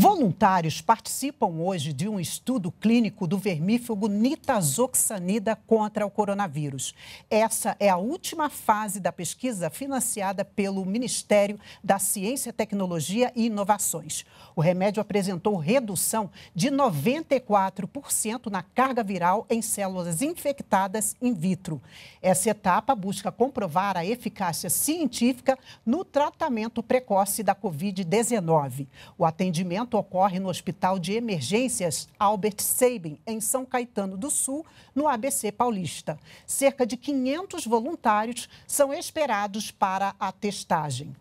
Voluntários participam hoje de um estudo clínico do vermífugo nitazoxanida contra o coronavírus. Essa é a última fase da pesquisa financiada pelo Ministério da Ciência, Tecnologia e Inovações. O remédio apresentou redução de 94% na carga viral em células infectadas in vitro. Essa etapa busca comprovar a eficácia científica no tratamento precoce da Covid-19. O atendimento ocorre no Hospital de Emergências Albert Sabin, em São Caetano do Sul, no ABC Paulista. Cerca de 500 voluntários são esperados para a testagem.